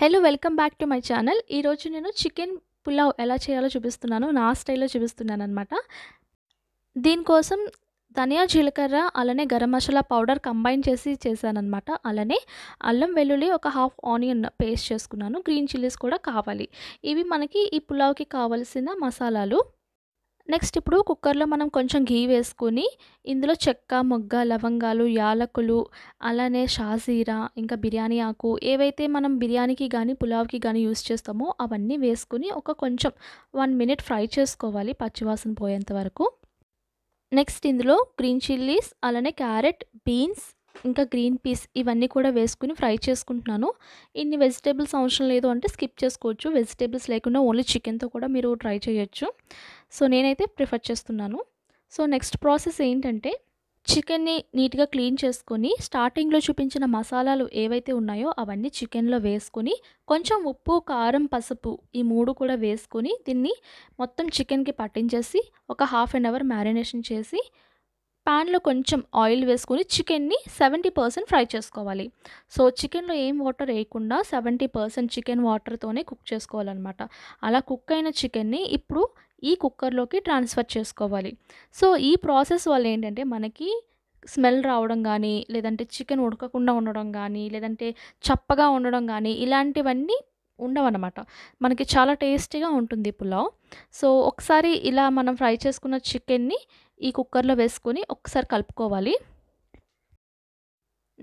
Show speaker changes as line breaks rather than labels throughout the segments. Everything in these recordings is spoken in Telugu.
hello welcome back to my channel ఈరోజు నేను చికెన్ పులావ్ ఎలా చేయాలో చూపిస్తున్నాను నా స్టైల్లో చూపిస్తున్నాను అనమాట దీనికోసం ధనియా జీలకర్ర అలానే గరం మసాలా పౌడర్ కంబైన్ చేసి చేశానమాట అలానే అల్లం వెల్లుల్లి ఒక హాఫ్ ఆనియన్ పేస్ట్ చేసుకున్నాను గ్రీన్ చిల్లీస్ కూడా కావాలి ఇవి మనకి ఈ పులావ్కి కావలసిన మసాలాలు నెక్స్ట్ ఇప్పుడు కుక్కర్లో మనం కొంచెం ఘీ వేసుకుని ఇందులో చెక్క మొగ్గ లవంగాలు యాలకులు అలానే షాజీరా ఇంకా బిర్యానీ ఆకు ఏవైతే మనం బిర్యానీకి కానీ పులావ్కి కానీ యూస్ చేస్తామో అవన్నీ వేసుకుని ఒక కొంచెం వన్ మినిట్ ఫ్రై చేసుకోవాలి పచ్చివాసన పోయేంత వరకు నెక్స్ట్ ఇందులో గ్రీన్ చిల్లీస్ అలానే క్యారెట్ బీన్స్ ఇంకా గ్రీన్ పీస్ ఇవన్నీ కూడా వేసుకుని ఫ్రై చేసుకుంటున్నాను ఇన్ని వెజిటేబుల్స్ అవసరం లేదు అంటే స్కిప్ చేసుకోవచ్చు వెజిటేబుల్స్ లేకుండా ఓన్లీ చికెన్తో కూడా మీరు ట్రై చేయొచ్చు సో నేనైతే ప్రిఫర్ చేస్తున్నాను సో నెక్స్ట్ ప్రాసెస్ ఏంటంటే చికెన్ని నీట్గా క్లీన్ చేసుకొని స్టార్టింగ్లో చూపించిన మసాలాలు ఏవైతే ఉన్నాయో అవన్నీ చికెన్లో వేసుకొని కొంచెం ఉప్పు కారం పసుపు ఈ మూడు కూడా వేసుకొని దీన్ని మొత్తం చికెన్కి పట్టించేసి ఒక హాఫ్ అన్ అవర్ మ్యారినేషన్ చేసి పాన్లో కొంచెం ఆయిల్ వేసుకొని చికెన్ని సెవెంటీ పర్సెంట్ ఫ్రై చేసుకోవాలి సో చికెన్లో ఏం వాటర్ వేయకుండా సెవెంటీ పర్సెంట్ చికెన్ వాటర్తోనే కుక్ చేసుకోవాలన్నమాట అలా కుక్ అయిన చికెన్ని ఇప్పుడు ఈ కుక్కర్లోకి ట్రాన్స్ఫర్ చేసుకోవాలి సో ఈ ప్రాసెస్ వల్ల ఏంటంటే మనకి స్మెల్ రావడం కానీ లేదంటే చికెన్ ఉడకకుండా ఉండడం కానీ లేదంటే చప్పగా ఉండడం కానీ ఇలాంటివన్నీ ఉండవన్నమాట మనకి చాలా టేస్టీగా ఉంటుంది పులావ్ సో ఒకసారి ఇలా మనం ఫ్రై చేసుకున్న చికెన్ని ఈ కుక్కర్లో వేసుకొని ఒకసారి కలుపుకోవాలి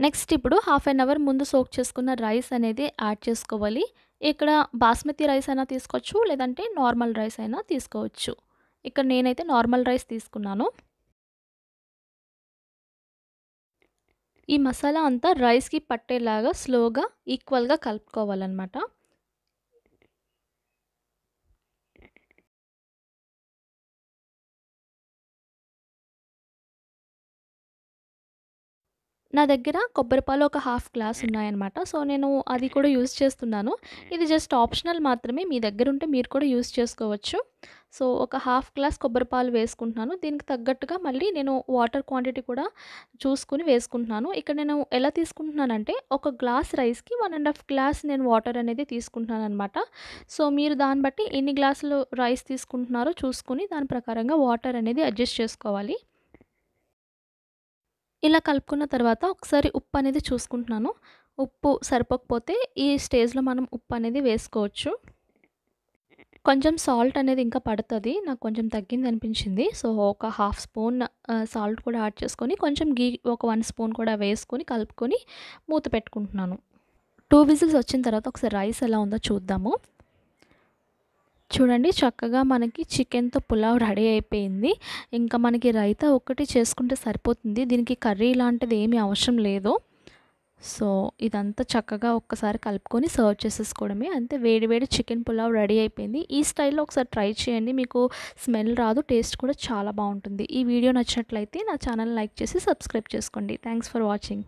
నెక్స్ట్ ఇప్పుడు హాఫ్ అన్ అవర్ ముందు సోక్ చేసుకున్న రైస్ అనేది యాడ్ చేసుకోవాలి ఇక్కడ బాస్మతి రైస్ అయినా తీసుకోవచ్చు లేదంటే నార్మల్ రైస్ అయినా తీసుకోవచ్చు ఇక్కడ నేనైతే నార్మల్ రైస్ తీసుకున్నాను ఈ మసాలా అంతా రైస్కి పట్టేలాగా స్లోగా ఈక్వల్గా కలుపుకోవాలన్నమాట నా దగ్గర కొబ్బరిపాలు ఒక హాఫ్ గ్లాస్ ఉన్నాయన్నమాట సో నేను అది కూడా యూస్ చేస్తున్నాను ఇది జస్ట్ ఆప్షనల్ మాత్రమే మీ దగ్గర ఉంటే మీరు కూడా యూస్ చేసుకోవచ్చు సో ఒక హాఫ్ గ్లాస్ కొబ్బరిపాలు వేసుకుంటున్నాను దీనికి తగ్గట్టుగా మళ్ళీ నేను వాటర్ క్వాంటిటీ కూడా చూసుకుని వేసుకుంటున్నాను ఇక్కడ నేను ఎలా తీసుకుంటున్నానంటే ఒక గ్లాస్ రైస్కి వన్ అండ్ హాఫ్ గ్లాస్ నేను వాటర్ అనేది తీసుకుంటున్నాను అనమాట సో మీరు దాన్ని బట్టి ఎన్ని గ్లాసులు రైస్ తీసుకుంటున్నారో చూసుకుని దాని ప్రకారంగా వాటర్ అనేది అడ్జస్ట్ చేసుకోవాలి ఇలా కలుపుకున్న తర్వాత ఒకసారి ఉప్పు అనేది చూసుకుంటున్నాను ఉప్పు సరిపోకపోతే ఈ స్టేజ్లో మనం ఉప్పు అనేది వేసుకోవచ్చు కొంచెం సాల్ట్ అనేది ఇంకా పడుతుంది నాకు కొంచెం తగ్గింది అనిపించింది సో ఒక హాఫ్ స్పూన్ సాల్ట్ కూడా యాడ్ చేసుకొని కొంచెం గీ ఒక వన్ స్పూన్ కూడా వేసుకొని కలుపుకొని మూత పెట్టుకుంటున్నాను టూ విజిల్స్ వచ్చిన తర్వాత ఒకసారి రైస్ ఎలా ఉందో చూద్దాము చూడండి చక్కగా మనకి చికెన్తో పులావ్ రెడీ అయిపోయింది ఇంకా మనకి రైతా ఒక్కటి చేసుకుంటే సరిపోతుంది దీనికి కర్రీ లాంటిది ఏమీ అవసరం లేదు సో ఇదంతా చక్కగా ఒక్కసారి కలుపుకొని సర్వ్ చేసేసుకోవడమే అంతే వేడి చికెన్ పులావ్ రెడీ అయిపోయింది ఈ స్టైల్లో ఒకసారి ట్రై చేయండి మీకు స్మెల్ రాదు టేస్ట్ కూడా చాలా బాగుంటుంది ఈ వీడియో నచ్చినట్లయితే నా ఛానల్ లైక్ చేసి సబ్స్క్రైబ్ చేసుకోండి థ్యాంక్స్ ఫర్ వాచింగ్